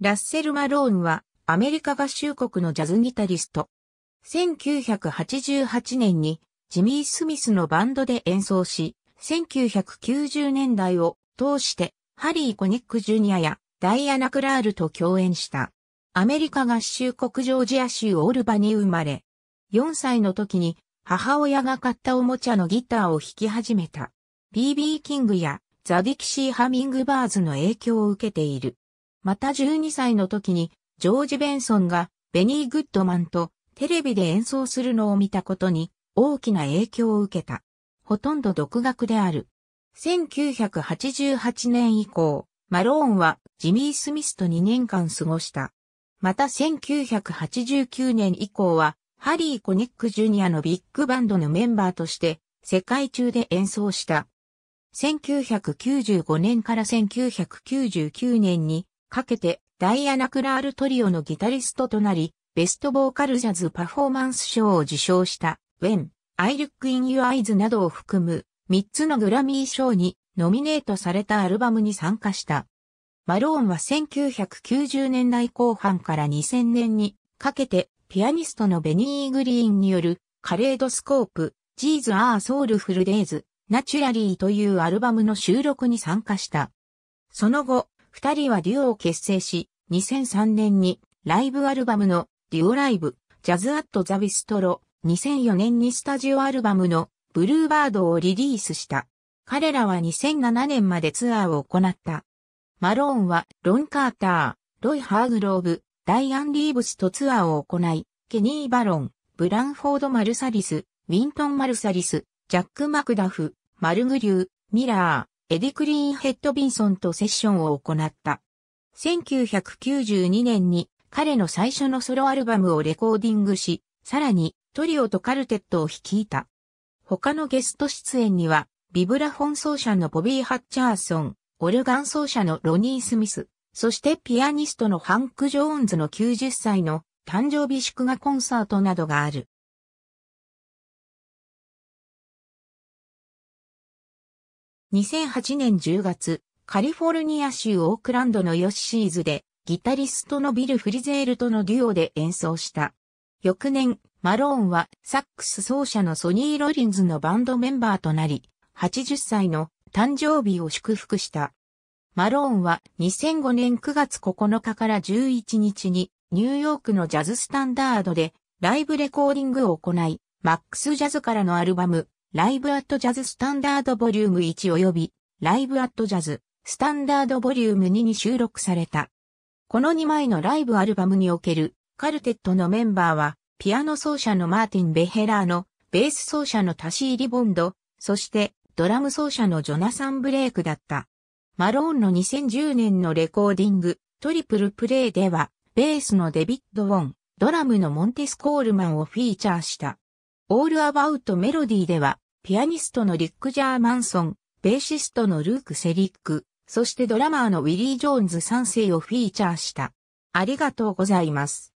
ラッセル・マローンはアメリカ合衆国のジャズギタリスト。1988年にジミー・スミスのバンドで演奏し、1990年代を通してハリー・コニック・ジュニアやダイアナ・クラールと共演した。アメリカ合衆国ジョージア州オルバに生まれ、4歳の時に母親が買ったおもちゃのギターを弾き始めた。BB キングやザ・ディキシー・ハミングバーズの影響を受けている。また12歳の時に、ジョージ・ベンソンがベニー・グッドマンとテレビで演奏するのを見たことに大きな影響を受けた。ほとんど独学である。1988年以降、マローンはジミー・スミスと2年間過ごした。また1989年以降は、ハリー・コニック・ジュニアのビッグバンドのメンバーとして世界中で演奏した。1995年から1999年にかけてダイアナ・クラールトリオのギタリストとなり、ベストボーカルジャズパフォーマンス賞を受賞した When I Look in Your Eyes などを含む3つのグラミー賞にノミネートされたアルバムに参加した。マローンは1990年代後半から2000年にかけてピアニストのベニー・グリーンによるカレードスコープ、ジーズ・アー・ソウルフル・デイズ、ナチュラリーというアルバムの収録に参加した。その後、二人はデュオを結成し、2003年にライブアルバムのデュオライブ、ジャズアットザビストロ、2004年にスタジオアルバムのブルーバードをリリースした。彼らは2007年までツアーを行った。マローンはロン・カーター、ロイ・ハーグローブ、ダイアン・リーブスとツアーを行い、ケニー・バロン、ブランフォード・マルサリス、ウィントン・マルサリス、ジャック・マクダフ、マルグリュー、ミラー、エディ・クリーンヘッド・ビンソンとセッションを行った。1992年に彼の最初のソロアルバムをレコーディングし、さらにトリオとカルテットを率いた。他のゲスト出演には、ビブラフォン奏者のボビー・ハッチャーソン、オルガン奏者のロニー・スミス、そしてピアニストのハンク・ジョーンズの90歳の誕生日祝賀コンサートなどがある。2008年10月、カリフォルニア州オークランドのヨッシーズで、ギタリストのビル・フリゼールとのデュオで演奏した。翌年、マローンはサックス奏者のソニー・ロリンズのバンドメンバーとなり、80歳の誕生日を祝福した。マローンは2005年9月9日から11日にニューヨークのジャズスタンダードでライブレコーディングを行い、マックスジャズからのアルバムライブアットジャズスタンダードボリューム1及び、ライブアットジャズ、スタンダードボリューム2に収録された。この2枚のライブアルバムにおける、カルテットのメンバーは、ピアノ奏者のマーティン・ベヘラーの、ベース奏者のタシー・リボンド、そして、ドラム奏者のジョナサン・ブレイクだった。マローンの2010年のレコーディング、トリプルプレイでは、ベースのデビッド・ウォン、ドラムのモンテス・コールマンをフィーチャーした。オールアバウトメロディーでは、ピアニストのリック・ジャーマンソン、ベーシストのルーク・セリック、そしてドラマーのウィリー・ジョーンズ3世をフィーチャーした。ありがとうございます。